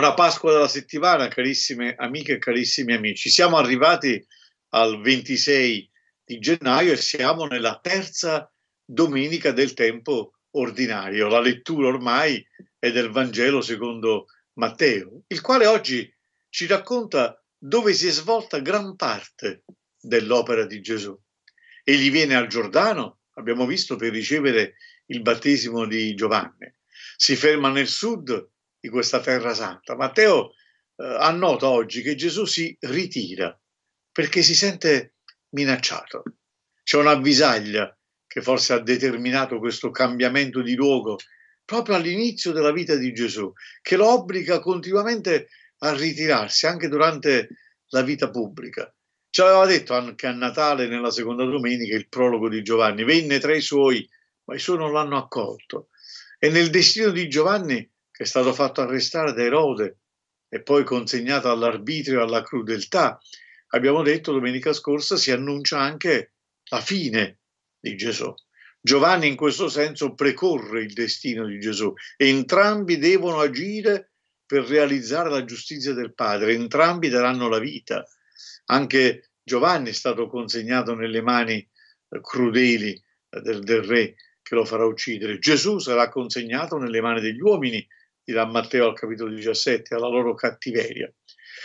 Buona Pasqua della settimana, carissime amiche e carissimi amici. Siamo arrivati al 26 di gennaio e siamo nella terza domenica del tempo ordinario. La lettura ormai è del Vangelo secondo Matteo, il quale oggi ci racconta dove si è svolta gran parte dell'opera di Gesù. Egli viene al Giordano, abbiamo visto, per ricevere il battesimo di Giovanni. Si ferma nel sud di questa terra santa. Matteo eh, annota oggi che Gesù si ritira perché si sente minacciato. C'è un'avvisaglia che forse ha determinato questo cambiamento di luogo proprio all'inizio della vita di Gesù, che lo obbliga continuamente a ritirarsi anche durante la vita pubblica. Ci aveva detto anche a Natale, nella seconda domenica, il prologo di Giovanni, venne tra i suoi, ma i suoi non l'hanno accolto. E nel destino di Giovanni è stato fatto arrestare da Erode e poi consegnato all'arbitrio e alla crudeltà. Abbiamo detto domenica scorsa si annuncia anche la fine di Gesù. Giovanni in questo senso precorre il destino di Gesù. Entrambi devono agire per realizzare la giustizia del Padre, entrambi daranno la vita. Anche Giovanni è stato consegnato nelle mani eh, crudeli eh, del, del re che lo farà uccidere. Gesù sarà consegnato nelle mani degli uomini dirà Matteo al capitolo 17, alla loro cattiveria.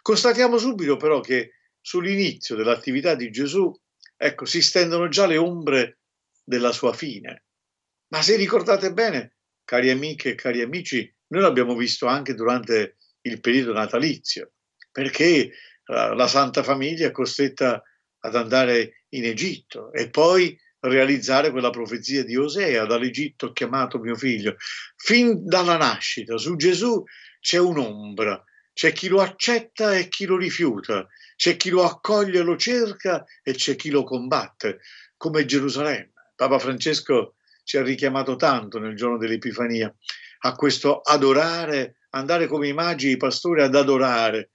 Constatiamo subito però che sull'inizio dell'attività di Gesù ecco, si stendono già le ombre della sua fine. Ma se ricordate bene, cari amiche e cari amici, noi l'abbiamo visto anche durante il periodo natalizio, perché eh, la Santa Famiglia è costretta ad andare in Egitto e poi realizzare quella profezia di Osea, dall'Egitto chiamato mio figlio. Fin dalla nascita su Gesù c'è un'ombra, c'è chi lo accetta e chi lo rifiuta, c'è chi lo accoglie e lo cerca e c'è chi lo combatte, come Gerusalemme. Papa Francesco ci ha richiamato tanto nel giorno dell'Epifania a questo adorare, andare come i magi i pastori ad adorare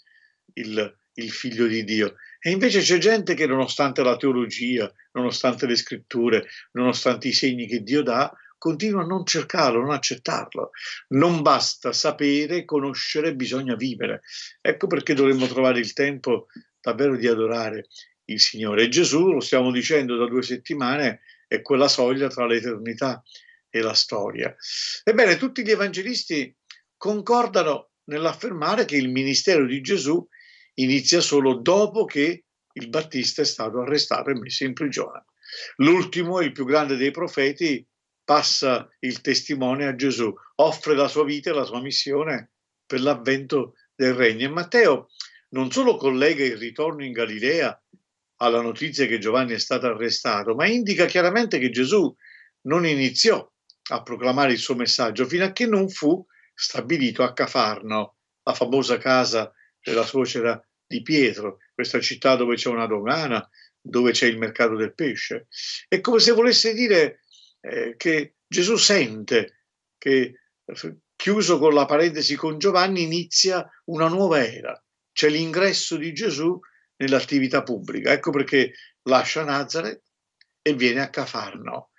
il, il figlio di Dio. E invece c'è gente che, nonostante la teologia, nonostante le scritture, nonostante i segni che Dio dà, continua a non cercarlo, non accettarlo. Non basta sapere, conoscere, bisogna vivere. Ecco perché dovremmo trovare il tempo davvero di adorare il Signore. E Gesù, lo stiamo dicendo da due settimane, è quella soglia tra l'eternità e la storia. Ebbene, tutti gli evangelisti concordano nell'affermare che il ministero di Gesù è inizia solo dopo che il Battista è stato arrestato e messo in prigione. L'ultimo, il più grande dei profeti, passa il testimone a Gesù, offre la sua vita e la sua missione per l'avvento del regno. E Matteo non solo collega il ritorno in Galilea alla notizia che Giovanni è stato arrestato, ma indica chiaramente che Gesù non iniziò a proclamare il suo messaggio fino a che non fu stabilito a Cafarno, la famosa casa di della suocera di Pietro, questa città dove c'è una dogana, dove c'è il mercato del pesce. È come se volesse dire eh, che Gesù sente che eh, chiuso con la parentesi con Giovanni inizia una nuova era, c'è l'ingresso di Gesù nell'attività pubblica. Ecco perché lascia Nazareth e viene a Cafarno.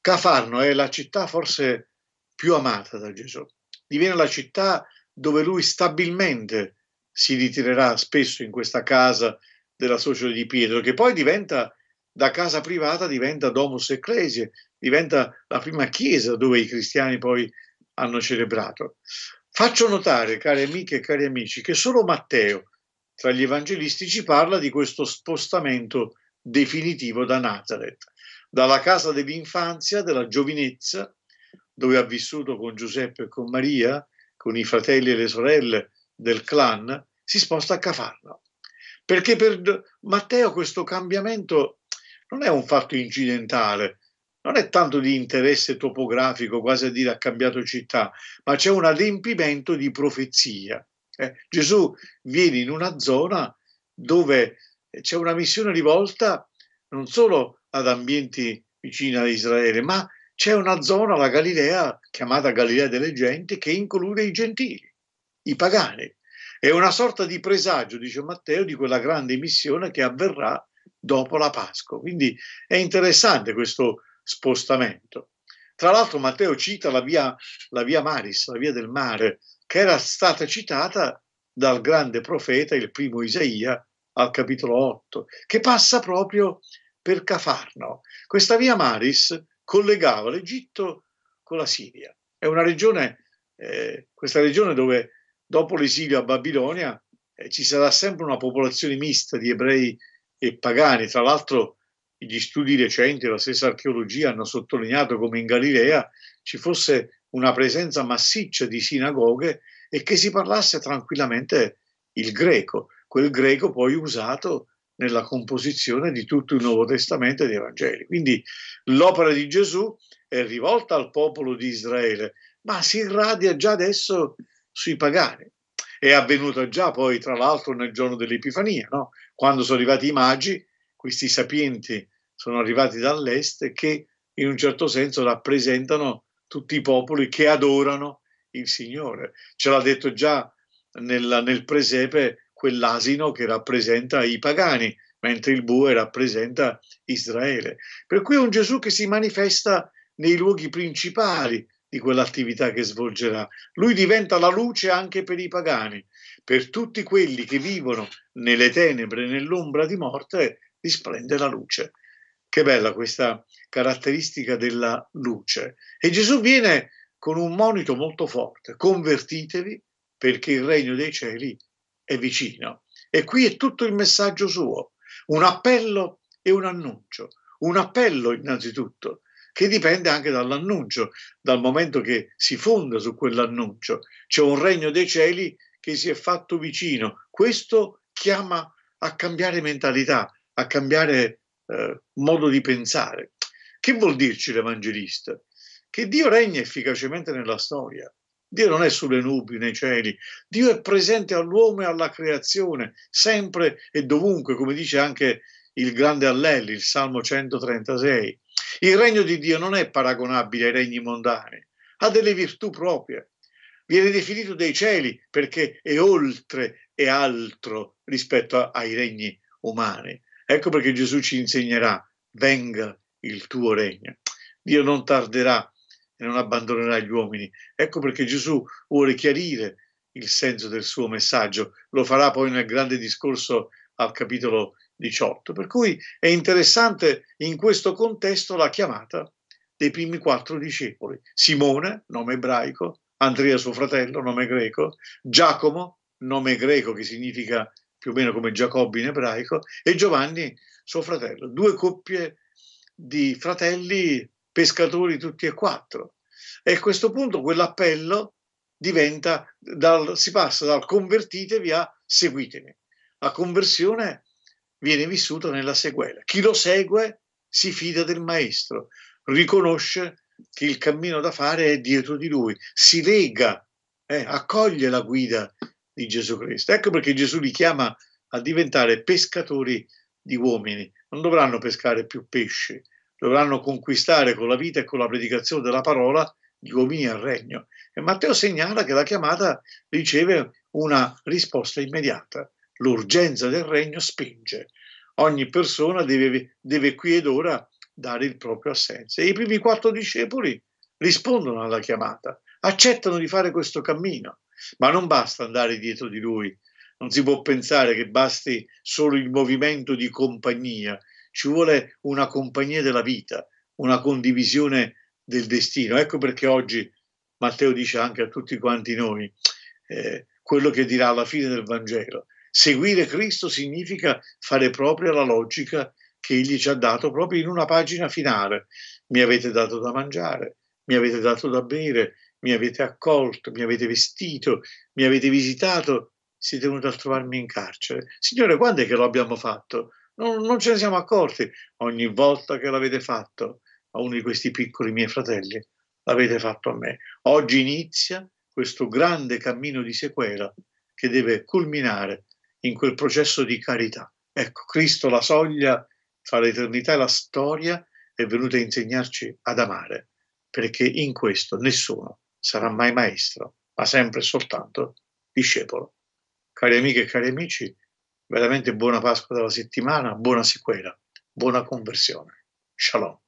Cafarno è la città forse più amata da Gesù, diviene la città dove lui stabilmente si ritirerà spesso in questa casa della Società di Pietro, che poi diventa, da casa privata, diventa Domus Ecclesiae, diventa la prima chiesa dove i cristiani poi hanno celebrato. Faccio notare, cari amiche e cari amici, che solo Matteo, tra gli evangelisti, ci parla di questo spostamento definitivo da Nazareth, dalla casa dell'infanzia, della giovinezza, dove ha vissuto con Giuseppe e con Maria, con i fratelli e le sorelle del clan, si sposta a Cafarno. Perché per Matteo questo cambiamento non è un fatto incidentale, non è tanto di interesse topografico, quasi a dire ha cambiato città, ma c'è un adempimento di profezia. Eh, Gesù viene in una zona dove c'è una missione rivolta non solo ad ambienti vicini ad Israele, ma c'è una zona, la Galilea, chiamata Galilea delle Genti, che include i gentili, i pagani. È una sorta di presagio, dice Matteo, di quella grande missione che avverrà dopo la Pasqua. Quindi è interessante questo spostamento. Tra l'altro Matteo cita la via, la via Maris, la via del mare, che era stata citata dal grande profeta, il primo Isaia, al capitolo 8, che passa proprio per Cafarno. Questa via Maris collegava l'Egitto con la Siria. È una regione, eh, questa regione dove dopo l'esilio a Babilonia eh, ci sarà sempre una popolazione mista di ebrei e pagani. Tra l'altro gli studi recenti, la stessa archeologia, hanno sottolineato come in Galilea ci fosse una presenza massiccia di sinagoghe e che si parlasse tranquillamente il greco, quel greco poi usato nella composizione di tutto il Nuovo Testamento e dei Vangeli. Quindi l'opera di Gesù è rivolta al popolo di Israele, ma si irradia già adesso sui pagani. È avvenuto già poi, tra l'altro, nel giorno dell'Epifania, no? quando sono arrivati i magi, questi sapienti sono arrivati dall'est che in un certo senso rappresentano tutti i popoli che adorano il Signore. Ce l'ha detto già nel, nel presepe quell'asino che rappresenta i pagani, mentre il bue rappresenta Israele. Per cui è un Gesù che si manifesta nei luoghi principali, di quell'attività che svolgerà. Lui diventa la luce anche per i pagani, per tutti quelli che vivono nelle tenebre, nell'ombra di morte, risplende la luce. Che bella questa caratteristica della luce. E Gesù viene con un monito molto forte, convertitevi perché il regno dei cieli è vicino. E qui è tutto il messaggio suo, un appello e un annuncio. Un appello innanzitutto, che dipende anche dall'annuncio, dal momento che si fonda su quell'annuncio. C'è un regno dei cieli che si è fatto vicino. Questo chiama a cambiare mentalità, a cambiare eh, modo di pensare. Che vuol dirci l'evangelista? Che Dio regna efficacemente nella storia. Dio non è sulle nubi, nei cieli. Dio è presente all'uomo e alla creazione, sempre e dovunque, come dice anche il grande Allelli, il Salmo 136. Il regno di Dio non è paragonabile ai regni mondani, ha delle virtù proprie. Viene definito dei cieli perché è oltre e altro rispetto ai regni umani. Ecco perché Gesù ci insegnerà, venga il tuo regno. Dio non tarderà e non abbandonerà gli uomini. Ecco perché Gesù vuole chiarire il senso del suo messaggio. Lo farà poi nel grande discorso al capitolo 18. Per cui è interessante in questo contesto la chiamata dei primi quattro discepoli. Simone, nome ebraico, Andrea suo fratello, nome greco, Giacomo, nome greco che significa più o meno come Giacobbe in ebraico, e Giovanni, suo fratello. Due coppie di fratelli pescatori tutti e quattro. E a questo punto quell'appello diventa, dal, si passa dal convertitevi a seguitemi. La conversione viene vissuta nella sequela. Chi lo segue si fida del maestro, riconosce che il cammino da fare è dietro di lui, si lega, eh, accoglie la guida di Gesù Cristo. Ecco perché Gesù li chiama a diventare pescatori di uomini. Non dovranno pescare più pesci, dovranno conquistare con la vita e con la predicazione della parola gli uomini al regno. E Matteo segnala che la chiamata riceve una risposta immediata l'urgenza del regno spinge. Ogni persona deve, deve qui ed ora dare il proprio assenso. E i primi quattro discepoli rispondono alla chiamata, accettano di fare questo cammino, ma non basta andare dietro di lui, non si può pensare che basti solo il movimento di compagnia, ci vuole una compagnia della vita, una condivisione del destino. Ecco perché oggi Matteo dice anche a tutti quanti noi eh, quello che dirà alla fine del Vangelo, Seguire Cristo significa fare propria la logica che egli ci ha dato proprio in una pagina finale. Mi avete dato da mangiare, mi avete dato da bere, mi avete accolto, mi avete vestito, mi avete visitato, siete venuti a trovarmi in carcere. Signore, quando è che lo abbiamo fatto? Non, non ce ne siamo accorti. Ogni volta che l'avete fatto a uno di questi piccoli miei fratelli, l'avete fatto a me. Oggi inizia questo grande cammino di sequela che deve culminare in quel processo di carità. Ecco, Cristo la soglia tra l'eternità e la storia è venuto a insegnarci ad amare, perché in questo nessuno sarà mai maestro, ma sempre e soltanto discepolo. Cari amiche e cari amici, veramente buona Pasqua della settimana, buona sequela, buona conversione. Shalom.